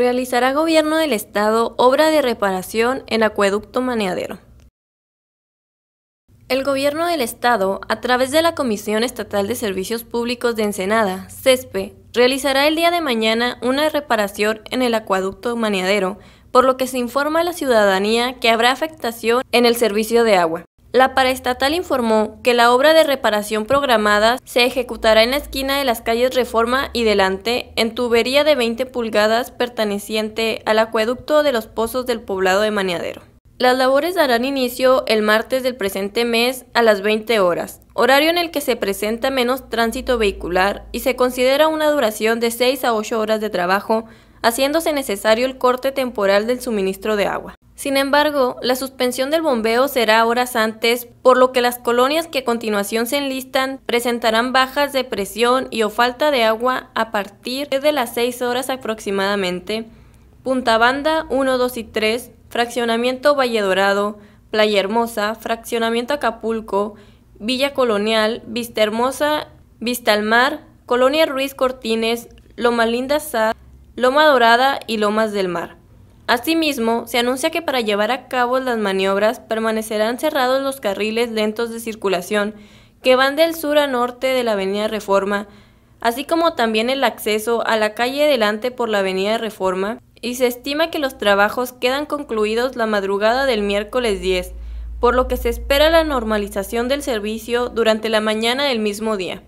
realizará Gobierno del Estado obra de reparación en acueducto maneadero. El Gobierno del Estado, a través de la Comisión Estatal de Servicios Públicos de Ensenada, CESPE, realizará el día de mañana una reparación en el acueducto maneadero, por lo que se informa a la ciudadanía que habrá afectación en el servicio de agua. La paraestatal informó que la obra de reparación programada se ejecutará en la esquina de las calles Reforma y Delante, en tubería de 20 pulgadas perteneciente al acueducto de los pozos del poblado de Maneadero. Las labores darán inicio el martes del presente mes a las 20 horas, horario en el que se presenta menos tránsito vehicular y se considera una duración de 6 a 8 horas de trabajo, haciéndose necesario el corte temporal del suministro de agua. Sin embargo, la suspensión del bombeo será horas antes, por lo que las colonias que a continuación se enlistan presentarán bajas de presión y o falta de agua a partir de las 6 horas aproximadamente. Punta Banda 1, 2 y 3, Fraccionamiento Valle Dorado, Playa Hermosa, Fraccionamiento Acapulco, Villa Colonial, Vista Hermosa, Vista al Mar, Colonia Ruiz Cortines, Loma Linda Sá, Loma Dorada y Lomas del Mar. Asimismo, se anuncia que para llevar a cabo las maniobras permanecerán cerrados los carriles lentos de circulación que van del sur a norte de la Avenida Reforma, así como también el acceso a la calle delante por la Avenida Reforma, y se estima que los trabajos quedan concluidos la madrugada del miércoles 10, por lo que se espera la normalización del servicio durante la mañana del mismo día.